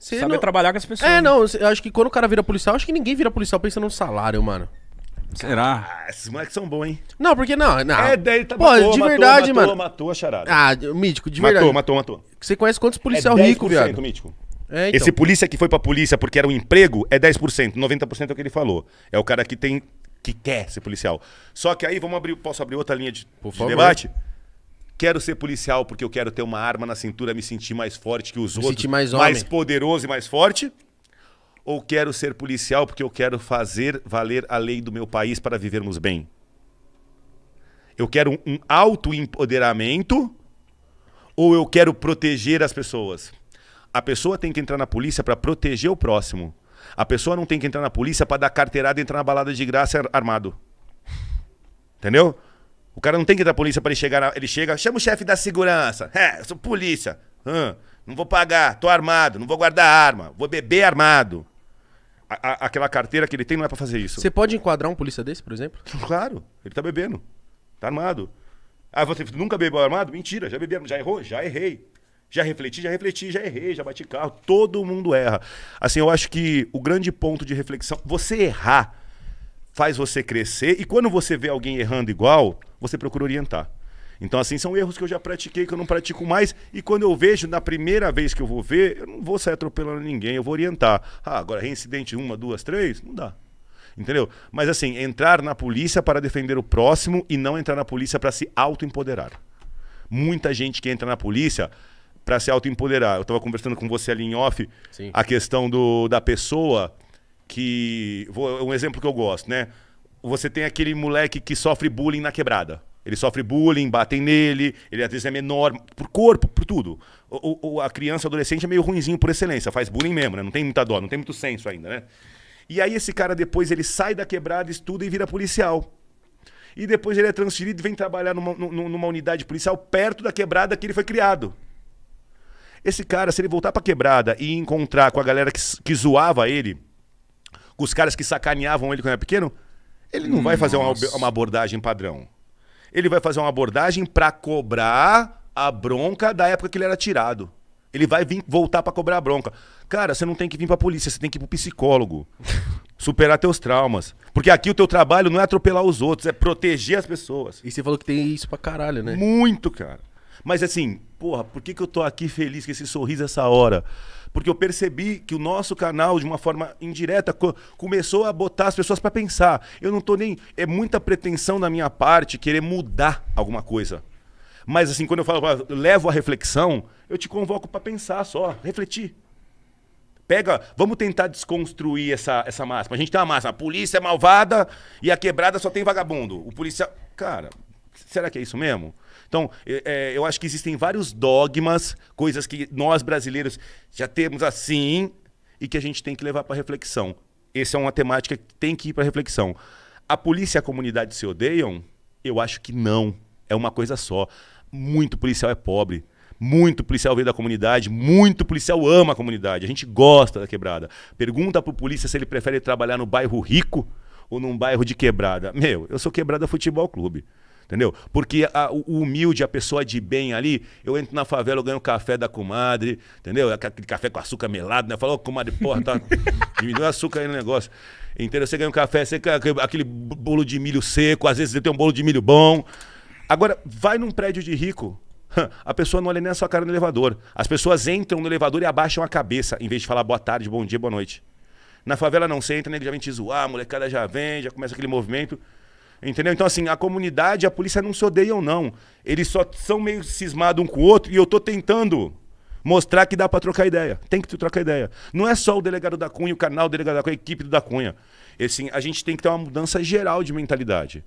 saber não... trabalhar com as pessoas. É, né? não, acho que quando o cara vira policial, acho que ninguém vira policial pensando no salário, mano. Será? Ah, esses moleques são bons, hein? Não, porque não, não. É, daí tá Pô, de verdade, matou, mano. Matou, matou a charada. Ah, mítico, de verdade. Matou, matou, matou. Você conhece quantos é policial é rico, viado? mítico. É, então. Esse polícia que foi pra polícia porque era um emprego é 10%, 90% é o que ele falou. É o cara que tem que quer ser policial. Só que aí vamos abrir, posso abrir outra linha de, de debate? Quero ser policial porque eu quero ter uma arma na cintura, me sentir mais forte que os me outros, mais, mais poderoso e mais forte? Ou quero ser policial porque eu quero fazer valer a lei do meu país para vivermos bem? Eu quero um, um autoempoderamento ou eu quero proteger as pessoas? A pessoa tem que entrar na polícia para proteger o próximo. A pessoa não tem que entrar na polícia para dar carteirada e entrar na balada de graça armado. Entendeu? O cara não tem que ir da polícia para ele chegar. Na... Ele chega, chama o chefe da segurança. É, eu sou polícia. Hum, não vou pagar, tô armado, não vou guardar arma, vou beber armado. A, a, aquela carteira que ele tem não é para fazer isso. Você pode enquadrar um polícia desse, por exemplo? Claro, ele tá bebendo. Tá armado. Ah, você nunca bebeu armado? Mentira, já bebi, já errou? Já errei. Já refleti, já refleti, já errei, já bati carro. Todo mundo erra. Assim, eu acho que o grande ponto de reflexão, você errar faz você crescer. E quando você vê alguém errando igual, você procura orientar. Então, assim, são erros que eu já pratiquei, que eu não pratico mais. E quando eu vejo, na primeira vez que eu vou ver, eu não vou sair atropelando ninguém, eu vou orientar. Ah, agora reincidente uma, duas, três, não dá. Entendeu? Mas assim, entrar na polícia para defender o próximo e não entrar na polícia para se auto empoderar. Muita gente que entra na polícia para se auto empoderar. Eu estava conversando com você ali em off, Sim. a questão do, da pessoa que. Vou, um exemplo que eu gosto, né? você tem aquele moleque que sofre bullying na quebrada. Ele sofre bullying, batem nele, ele às vezes é menor, por corpo, por tudo. O, o a criança, adolescente é meio ruinzinho por excelência, faz bullying mesmo, né? Não tem muita dó, não tem muito senso ainda, né? E aí esse cara depois ele sai da quebrada, estuda e vira policial. E depois ele é transferido e vem trabalhar numa, numa unidade policial perto da quebrada que ele foi criado. Esse cara, se ele voltar pra quebrada e encontrar com a galera que, que zoava ele, com os caras que sacaneavam ele quando era pequeno, ele não vai fazer uma, uma abordagem padrão. Ele vai fazer uma abordagem para cobrar a bronca da época que ele era tirado. Ele vai vir voltar para cobrar a bronca. Cara, você não tem que vir para polícia, você tem que ir pro psicólogo. superar teus traumas. Porque aqui o teu trabalho não é atropelar os outros, é proteger as pessoas. E você falou que tem isso pra caralho, né? Muito, cara. Mas assim, porra, por que, que eu tô aqui feliz com esse sorriso essa hora? Porque eu percebi que o nosso canal, de uma forma indireta, co começou a botar as pessoas para pensar. Eu não tô nem. É muita pretensão da minha parte querer mudar alguma coisa. Mas assim, quando eu falo, ah, eu levo a reflexão, eu te convoco para pensar só, refletir. Pega, vamos tentar desconstruir essa, essa máxima. A gente tem uma máxima, a polícia é malvada e a quebrada só tem vagabundo. O policial. Cara, será que é isso mesmo? Então, é, eu acho que existem vários dogmas, coisas que nós brasileiros já temos assim e que a gente tem que levar para reflexão. Essa é uma temática que tem que ir para reflexão. A polícia e a comunidade se odeiam? Eu acho que não. É uma coisa só. Muito policial é pobre. Muito policial veio da comunidade, muito policial ama a comunidade. A gente gosta da quebrada. Pergunta pro polícia se ele prefere trabalhar no bairro rico ou num bairro de quebrada. Meu, eu sou quebrada futebol clube. Entendeu? Porque a, o humilde, a pessoa de bem ali, eu entro na favela, eu ganho café da comadre, entendeu? É aquele café com açúcar melado, né? Falou, oh, comadre, porra, tá... diminuiu açúcar aí no negócio. Entendeu? Você ganha um café, você aquele bolo de milho seco, às vezes você tem um bolo de milho bom. Agora, vai num prédio de rico, a pessoa não olha nem a sua cara no elevador. As pessoas entram no elevador e abaixam a cabeça, em vez de falar boa tarde, bom dia, boa noite. Na favela não, você entra, nego né, já vem te zoar, a molecada já vem, já começa aquele movimento. Entendeu? Então, assim, a comunidade, a polícia não se odeiam, não. Eles só são meio cismados um com o outro e eu tô tentando mostrar que dá para trocar ideia. Tem que trocar ideia. Não é só o delegado da Cunha, o canal do delegado da Cunha, a equipe do da Cunha. Assim, a gente tem que ter uma mudança geral de mentalidade.